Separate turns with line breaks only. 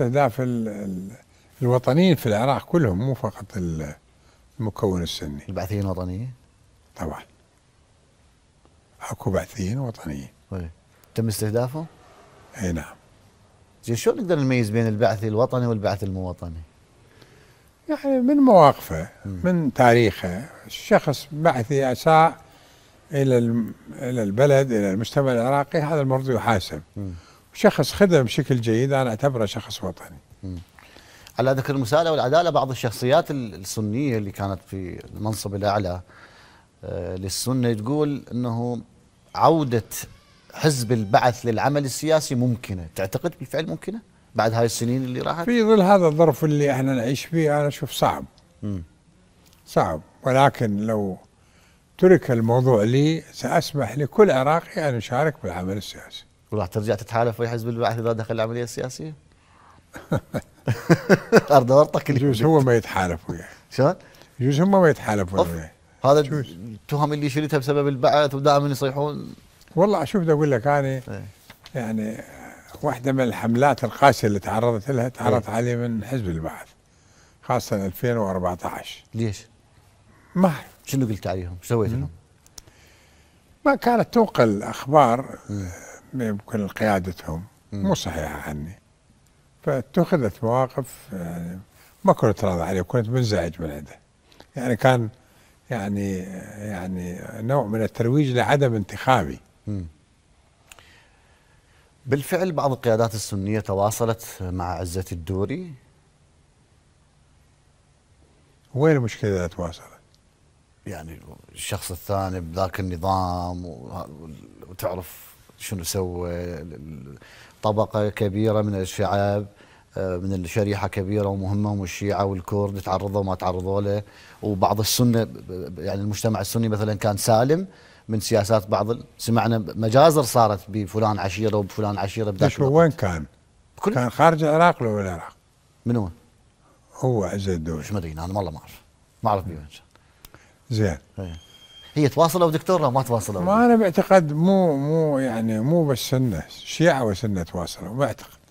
استهداف الوطنيين في العراق كلهم مو فقط المكون
السني البعثيين وطنيين؟ طبعا اكو بعثيين وطنيين طيب. تم استهدافهم؟ اي نعم زين شلون نقدر نميز بين البعث الوطني والبعث المواطني؟
يعني من مواقفه م. من تاريخه الشخص بعثي اساء الى الى البلد الى
المجتمع العراقي هذا المفروض يحاسب م. شخص خدم بشكل جيد انا اعتبره شخص وطني. مم. على ذكر المساله والعداله بعض الشخصيات السنيه اللي كانت في المنصب الاعلى آه، للسنه تقول انه عوده حزب البعث للعمل السياسي ممكنه، تعتقد بالفعل ممكنه؟ بعد هاي السنين اللي راحت؟ في ظل هذا الظرف اللي احنا نعيش فيه انا اشوف صعب. مم. صعب
ولكن لو ترك الموضوع لي ساسمح لكل عراقي ان
يشارك بالعمل السياسي. وراح ترجع تتحالف ويا حزب البعث اذا دخل العمليه السياسيه ارض
ورطك يجوز هو ما يتحالف وياه يعني. شلون؟ يجوز هم ما يتحالفون يعني. وياه
هذا التهم اللي شريتها بسبب البعث ودائما يصيحون والله اشوف اقول لك انا إيه. يعني واحده من
الحملات القاسيه اللي تعرضت لها تعرضت إيه. علي من حزب البعث خاصه 2014 ليش؟ ما شنو قلت عليهم؟ شو سويت لهم؟ ما كانت تنقل الاخبار إيه. يمكن قيادتهم مو صحيحة عني فاتخذت مواقف يعني ما كنت راضي عليه كنت منزعج من عنده يعني كان
يعني آه، يعني نوع من الترويج لعدم انتخابي بالفعل بعض القيادات السنية تواصلت مع عزة الدوري وين المشكلة إذا تواصلت؟ يعني الشخص الثاني بذاك النظام وتعرف شنو سوى آه، طبقة كبيرة من الشعب آه، من الشريحة كبيرة ومهمة هم الشيعة والكرد تعرضوا وما تعرضوا له وبعض السنة يعني المجتمع السني مثلا كان سالم من سياسات بعض سمعنا مجازر صارت بفلان عشيرة وبفلان عشيرة بداخل وين كان؟ كان خارج العراق ولا العراق؟ من وين؟ هو عز الدولة مش مدري انا والله ما اعرف ما اعرف بيه زين إيه. هي تواصلوا دكتور ما تواصلوا
ما انا باعتقاد مو مو يعني مو بس سنه شيعه وسنه تواصلوا ما اعتقد